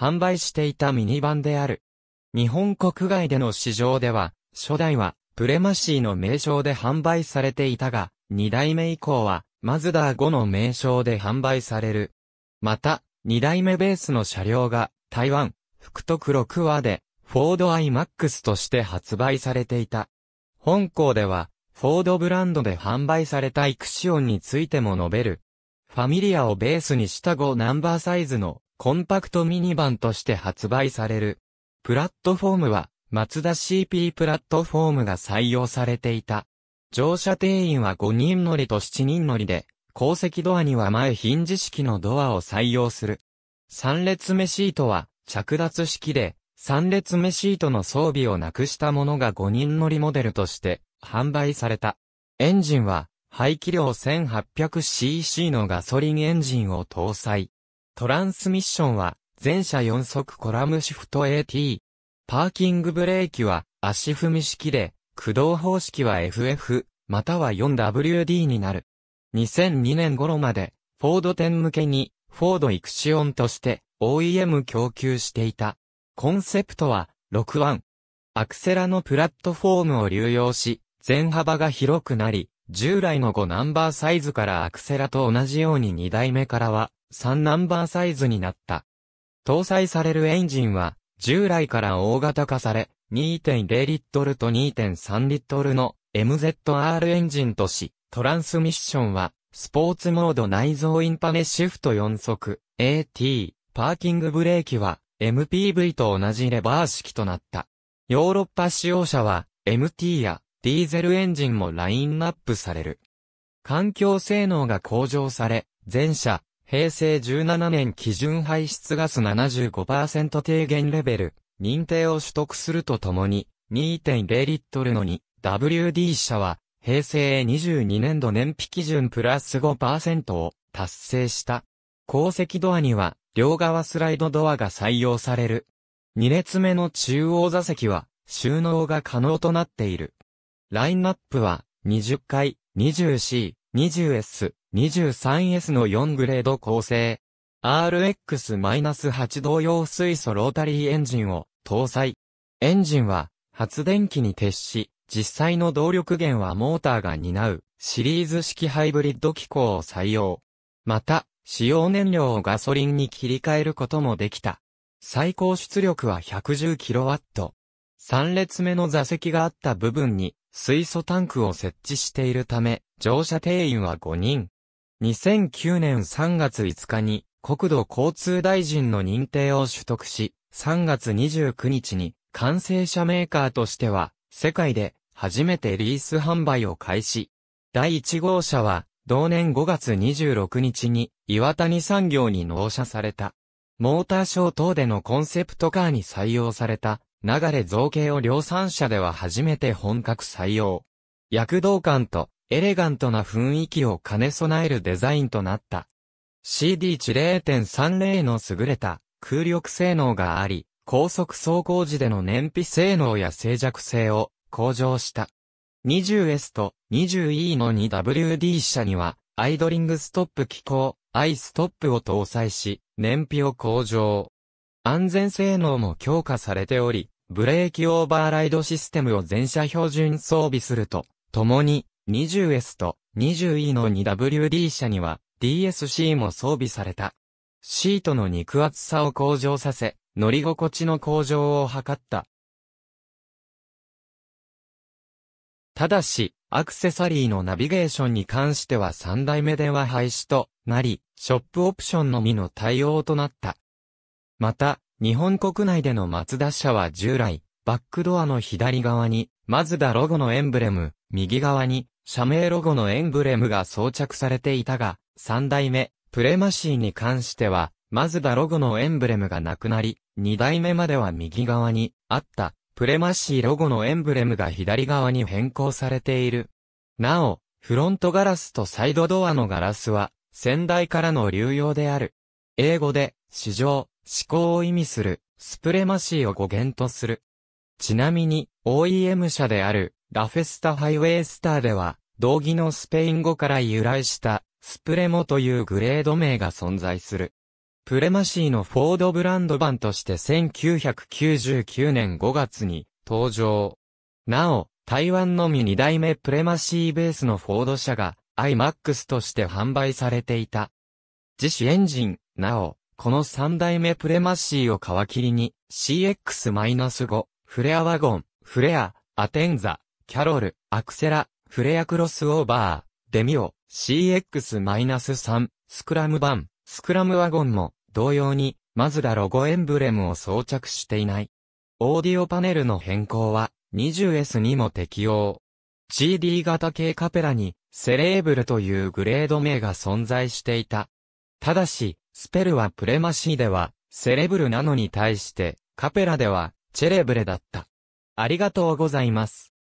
販売していたミニバンである。日本国外での市場では、初代はプレマシーの名称で販売されていたが、二代目以降はマズダー5の名称で販売される。また、二代目ベースの車両が台湾、福徳6話でフォード iMAX として発売されていた。本校では、フォードブランドで販売されたイクシオンについても述べる。ファミリアをベースにした5ナンバーサイズのコンパクトミニバンとして発売される。プラットフォームは、マツダ CP プラットフォームが採用されていた。乗車定員は5人乗りと7人乗りで、後席ドアには前ヒンジ式のドアを採用する。3列目シートは、着脱式で、3列目シートの装備をなくしたものが5人乗りモデルとして販売された。エンジンは排気量 1800cc のガソリンエンジンを搭載。トランスミッションは、全車4速コラムシフト AT。パーキングブレーキは、足踏み式で、駆動方式は FF、または 4WD になる。2002年頃まで、フォード店向けに、フォードイクシオンとして、OEM 供給していた。コンセプトは、61。アクセラのプラットフォームを流用し、全幅が広くなり、従来の5ナンバーサイズからアクセラと同じように2台目からは、3ナンバーサイズになった。搭載されるエンジンは、従来から大型化され、2.0リットルと2.3リットルの MZR エンジンとし、トランスミッションは、スポーツモード内蔵インパネシフト4速、AT、パーキングブレーキは、MPV と同じレバー式となった。ヨーロッパ使用者は、MT やディーゼルエンジンもラインナップされる。環境性能が向上され、全車平成17年基準排出ガス75%低減レベル、認定を取得するとともに、2.0リットルのに、WD 社は、平成22年度燃費基準プラス5%を達成した。鉱石ドアには、両側スライドドアが採用される。2列目の中央座席は、収納が可能となっている。ラインナップは、20階、20C、20S、23S の4グレード構成。RX-8 同様水素ロータリーエンジンを搭載。エンジンは発電機に徹し、実際の動力源はモーターが担うシリーズ式ハイブリッド機構を採用。また、使用燃料をガソリンに切り替えることもできた。最高出力は 110kW。3列目の座席があった部分に水素タンクを設置しているため、乗車定員は5人。2009年3月5日に国土交通大臣の認定を取得し、3月29日に完成車メーカーとしては世界で初めてリース販売を開始。第1号車は同年5月26日に岩谷産業に納車された。モーターショー等でのコンセプトカーに採用された流れ造形を量産車では初めて本格採用。躍動感とエレガントな雰囲気を兼ね備えるデザインとなった。CD1 0.30の優れた空力性能があり、高速走行時での燃費性能や静寂性を向上した。20S と 20E の 2WD 車には、アイドリングストップ機構、アイストップを搭載し、燃費を向上。安全性能も強化されており、ブレーキオーバーライドシステムを全車標準装備すると、ともに、20S と 20E の 2WD 車には DSC も装備された。シートの肉厚さを向上させ、乗り心地の向上を図った。ただし、アクセサリーのナビゲーションに関しては3代目では廃止となり、ショップオプションのみの対応となった。また、日本国内でのマツダ車は従来、バックドアの左側に、マズダロゴのエンブレム、右側に、社名ロゴのエンブレムが装着されていたが、3代目、プレマシーに関しては、マズダロゴのエンブレムがなくなり、2代目までは右側にあった、プレマシーロゴのエンブレムが左側に変更されている。なお、フロントガラスとサイドドアのガラスは、先代からの流用である。英語で、市場、思考を意味する、スプレマシーを語源とする。ちなみに、OEM 社である、ラフェスタハイウェイスターでは、同義のスペイン語から由来したスプレモというグレード名が存在する。プレマシーのフォードブランド版として1999年5月に登場。なお、台湾のみ2代目プレマシーベースのフォード車が iMAX として販売されていた。自主エンジン、なお、この3代目プレマシーを皮切りに CX-5、フレアワゴン、フレア、アテンザ、キャロル、アクセラ、フレアクロスオーバー、デミオ、CX-3、スクラム版、スクラムワゴンも、同様に、マズダロゴエンブレムを装着していない。オーディオパネルの変更は、20S にも適用。GD 型系カペラに、セレーブルというグレード名が存在していた。ただし、スペルはプレマシーでは、セレブルなのに対して、カペラでは、チェレブレだった。ありがとうございます。